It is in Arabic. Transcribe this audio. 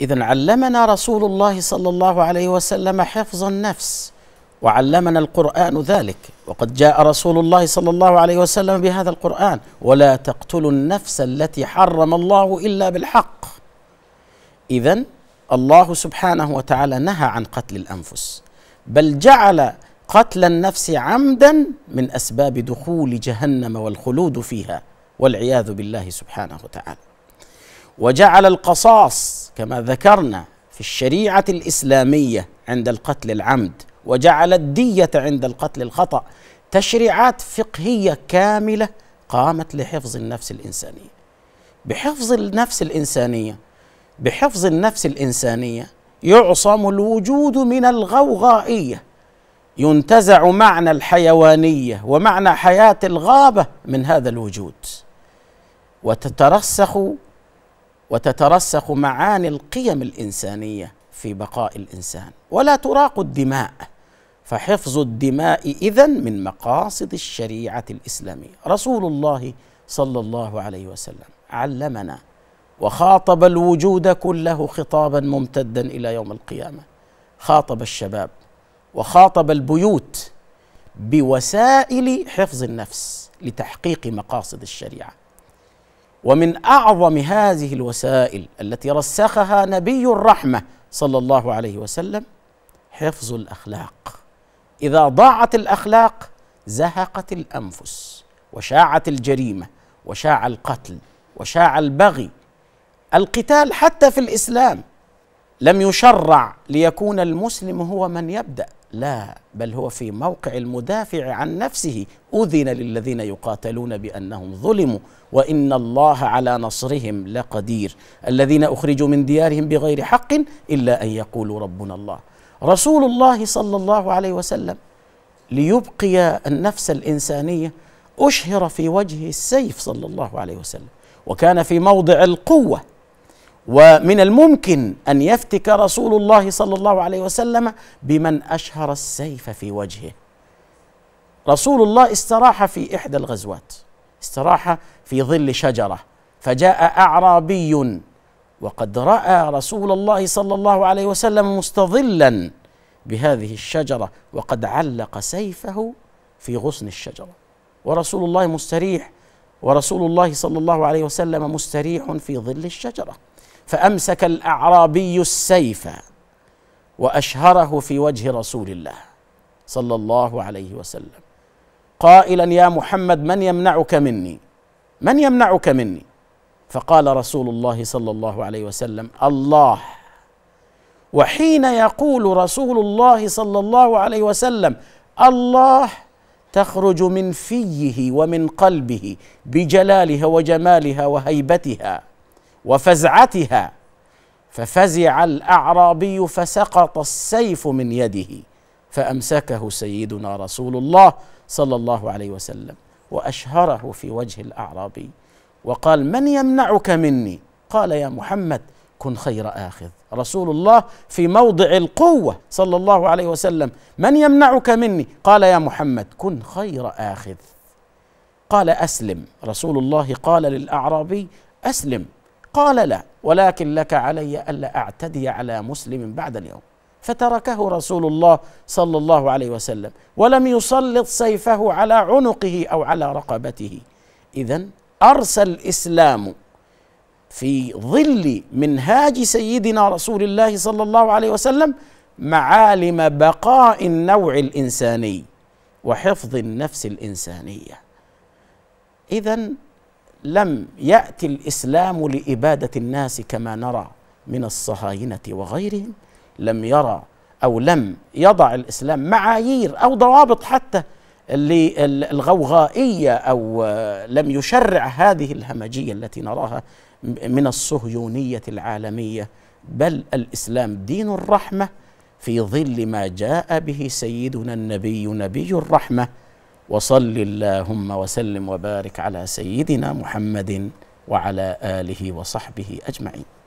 إذا علمنا رسول الله صلى الله عليه وسلم حفظ النفس وعلمنا القرآن ذلك وقد جاء رسول الله صلى الله عليه وسلم بهذا القرآن ولا تقتلوا النفس التي حرم الله إلا بالحق إذا الله سبحانه وتعالى نهى عن قتل الأنفس بل جعل قتل النفس عمدا من أسباب دخول جهنم والخلود فيها والعياذ بالله سبحانه وتعالى وجعل القصاص كما ذكرنا في الشريعة الإسلامية عند القتل العمد وجعل الدية عند القتل الخطأ تشريعات فقهية كاملة قامت لحفظ النفس الإنسانية بحفظ النفس الإنسانية بحفظ النفس الإنسانية يعصم الوجود من الغوغائية ينتزع معنى الحيوانية ومعنى حياة الغابة من هذا الوجود وتترسخ وتترسخ معاني القيم الانسانيه في بقاء الانسان ولا تراق الدماء فحفظ الدماء اذا من مقاصد الشريعه الاسلاميه رسول الله صلى الله عليه وسلم علمنا وخاطب الوجود كله خطابا ممتدا الى يوم القيامه خاطب الشباب وخاطب البيوت بوسائل حفظ النفس لتحقيق مقاصد الشريعه ومن اعظم هذه الوسائل التي رسخها نبي الرحمه صلى الله عليه وسلم حفظ الاخلاق اذا ضاعت الاخلاق زهقت الانفس وشاعت الجريمه وشاع القتل وشاع البغي القتال حتى في الاسلام لم يشرع ليكون المسلم هو من يبدا لا بل هو في موقع المدافع عن نفسه أذن للذين يقاتلون بأنهم ظلموا وإن الله على نصرهم لقدير الذين أخرجوا من ديارهم بغير حق إلا أن يقولوا ربنا الله رسول الله صلى الله عليه وسلم ليبقي النفس الإنسانية أشهر في وجهه السيف صلى الله عليه وسلم وكان في موضع القوة ومن الممكن ان يفتك رسول الله صلى الله عليه وسلم بمن اشهر السيف في وجهه رسول الله استراح في احدى الغزوات استراح في ظل شجره فجاء اعرابي وقد راى رسول الله صلى الله عليه وسلم مستظلا بهذه الشجره وقد علق سيفه في غصن الشجره ورسول الله مستريح ورسول الله صلى الله عليه وسلم مستريح في ظل الشجره فامسك الاعرابي السيف واشهره في وجه رسول الله صلى الله عليه وسلم قائلا يا محمد من يمنعك مني من يمنعك مني فقال رسول الله صلى الله عليه وسلم الله وحين يقول رسول الله صلى الله عليه وسلم الله تخرج من فيه ومن قلبه بجلالها وجمالها وهيبتها وفزعتها ففزع الاعرابي فسقط السيف من يده فامسكه سيدنا رسول الله صلى الله عليه وسلم واشهره في وجه الاعرابي وقال من يمنعك مني قال يا محمد كن خير اخذ رسول الله في موضع القوه صلى الله عليه وسلم من يمنعك مني قال يا محمد كن خير اخذ قال اسلم رسول الله قال للاعرابي اسلم قال لا ولكن لك علي الا اعتدي على مسلم بعد اليوم فتركه رسول الله صلى الله عليه وسلم ولم يسلط سيفه على عنقه او على رقبته اذا ارسى الاسلام في ظل منهاج سيدنا رسول الله صلى الله عليه وسلم معالم بقاء النوع الانساني وحفظ النفس الانسانيه اذا لم يأتي الإسلام لإبادة الناس كما نرى من الصهاينة وغيرهم لم يرى أو لم يضع الإسلام معايير أو ضوابط حتى للغوغائية أو لم يشرع هذه الهمجية التي نراها من الصهيونية العالمية بل الإسلام دين الرحمة في ظل ما جاء به سيدنا النبي نبي الرحمة وصل اللهم وسلم وبارك على سيدنا محمد وعلى اله وصحبه اجمعين